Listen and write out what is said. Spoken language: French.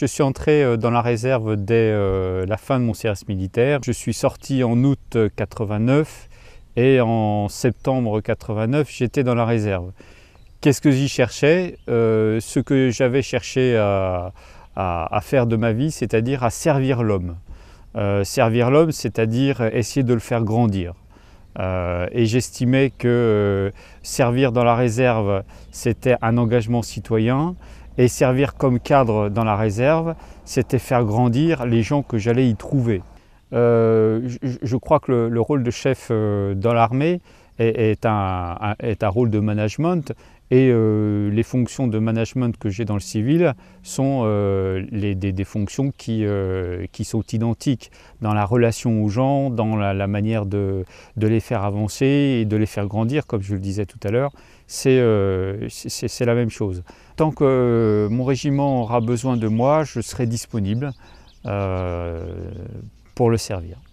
Je suis entré euh, dans la réserve dès euh, la fin de mon service militaire. Je suis sorti en août 89 euh, et en septembre 89, j'étais dans la réserve. Qu'est-ce que j'y cherchais Ce que j'avais cherché à, faire de ma vie, c'est-à-dire à servir l'homme. servir l'homme, c'est-à-dire essayer de le faire grandir. Euh, et j'estimais que euh, servir dans la réserve, c'était un engagement citoyen et servir comme cadre dans la réserve, c'était faire grandir les gens que j'allais y trouver. Euh, je, crois que le, rôle de chef dans l'armée, est, un, rôle de management et euh, les fonctions de management que j'ai dans le civil sont euh, les, des, fonctions qui, euh, qui, sont identiques dans la relation aux gens, dans la, manière de, de, les faire avancer et de les faire grandir, comme je le disais tout à l'heure. C'est la même chose. Tant que mon régiment aura besoin de moi, je serai disponible pour le servir.